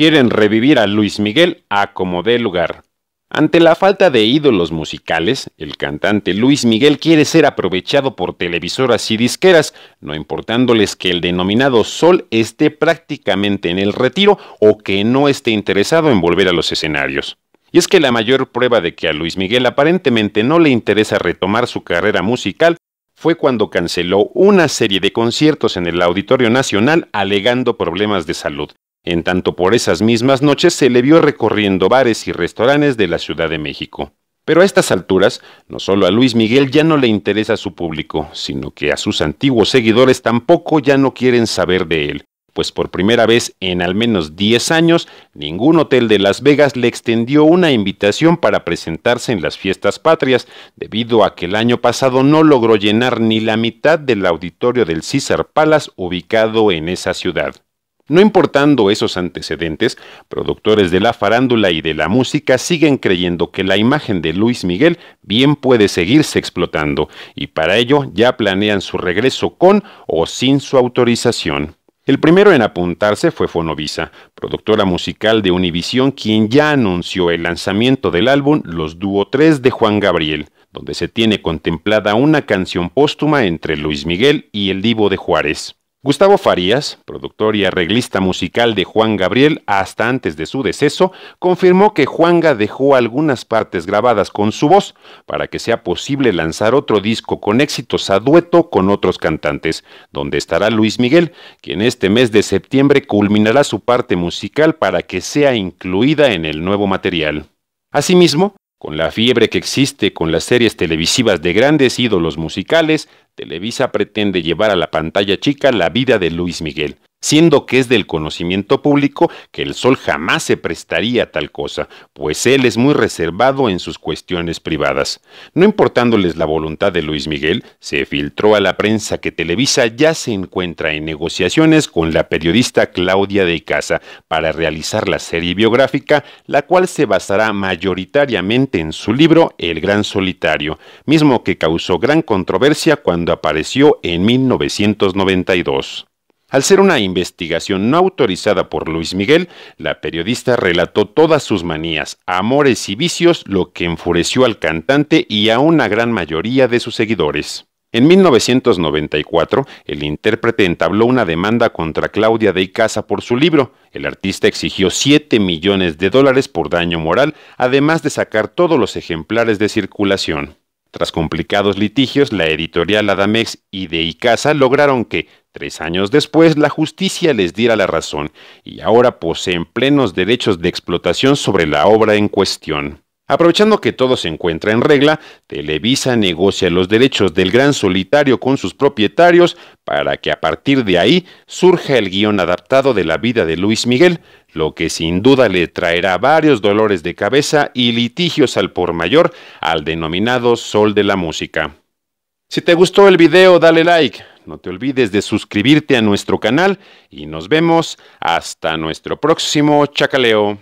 quieren revivir a Luis Miguel a como dé lugar. Ante la falta de ídolos musicales, el cantante Luis Miguel quiere ser aprovechado por televisoras y disqueras, no importándoles que el denominado Sol esté prácticamente en el retiro o que no esté interesado en volver a los escenarios. Y es que la mayor prueba de que a Luis Miguel aparentemente no le interesa retomar su carrera musical fue cuando canceló una serie de conciertos en el Auditorio Nacional alegando problemas de salud, en tanto por esas mismas noches se le vio recorriendo bares y restaurantes de la Ciudad de México. Pero a estas alturas, no solo a Luis Miguel ya no le interesa su público, sino que a sus antiguos seguidores tampoco ya no quieren saber de él, pues por primera vez en al menos 10 años, ningún hotel de Las Vegas le extendió una invitación para presentarse en las fiestas patrias, debido a que el año pasado no logró llenar ni la mitad del auditorio del César Palace ubicado en esa ciudad. No importando esos antecedentes, productores de la farándula y de la música siguen creyendo que la imagen de Luis Miguel bien puede seguirse explotando, y para ello ya planean su regreso con o sin su autorización. El primero en apuntarse fue Fonovisa, productora musical de Univisión, quien ya anunció el lanzamiento del álbum Los Dúo 3 de Juan Gabriel, donde se tiene contemplada una canción póstuma entre Luis Miguel y el Divo de Juárez. Gustavo Farías, productor y arreglista musical de Juan Gabriel hasta antes de su deceso, confirmó que Juanga dejó algunas partes grabadas con su voz para que sea posible lanzar otro disco con éxitos a dueto con otros cantantes, donde estará Luis Miguel, quien este mes de septiembre culminará su parte musical para que sea incluida en el nuevo material. Asimismo, con la fiebre que existe con las series televisivas de grandes ídolos musicales, Televisa pretende llevar a la pantalla chica la vida de Luis Miguel, siendo que es del conocimiento público que el Sol jamás se prestaría a tal cosa, pues él es muy reservado en sus cuestiones privadas. No importándoles la voluntad de Luis Miguel, se filtró a la prensa que Televisa ya se encuentra en negociaciones con la periodista Claudia de Casa para realizar la serie biográfica, la cual se basará mayoritariamente en su libro El Gran Solitario, mismo que causó gran controversia cuando apareció en 1992. Al ser una investigación no autorizada por Luis Miguel, la periodista relató todas sus manías, amores y vicios, lo que enfureció al cantante y a una gran mayoría de sus seguidores. En 1994, el intérprete entabló una demanda contra Claudia de Icaza por su libro. El artista exigió 7 millones de dólares por daño moral, además de sacar todos los ejemplares de circulación. Tras complicados litigios, la editorial Adamex y de Icaza lograron que, Tres años después, la justicia les diera la razón y ahora poseen plenos derechos de explotación sobre la obra en cuestión. Aprovechando que todo se encuentra en regla, Televisa negocia los derechos del gran solitario con sus propietarios para que a partir de ahí surja el guión adaptado de la vida de Luis Miguel, lo que sin duda le traerá varios dolores de cabeza y litigios al por mayor al denominado Sol de la Música. Si te gustó el video, dale like. No te olvides de suscribirte a nuestro canal y nos vemos hasta nuestro próximo chacaleo.